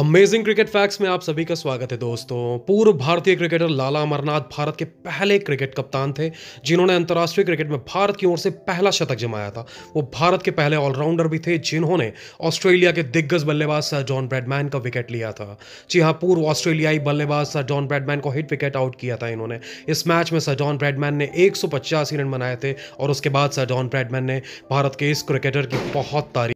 amazing cricket facts में आप सभी का स्वागत है दोस्तों पूर्व भारतीय क्रिकेटर लाला अमरनाथ भारत के पहले क्रिकेट कप्तान थे जिन्होंने अंतर्राष्ट्रीय क्रिकेट में भारत की ओर से पहला शतक जमाया था वो भारत के पहले ऑलराउंडर भी थे जिन्होंने ऑस्ट्रेलिया के दिग्गज बल्लेबाज सर जॉन ब्रैडमैन का विकेट लिया था जी हाँ पूर्व ऑस्ट्रेलियाई बल्लेबाज सर जॉन ब्रैडमैन को हिट विकेट आउट किया था इन्होंने इस मैच में सर जॉन ब्रैडमैन ने एक रन बनाए थे और उसके बाद सर जॉन ब्रैडमैन ने भारत के इस क्रिकेटर की बहुत तारीफ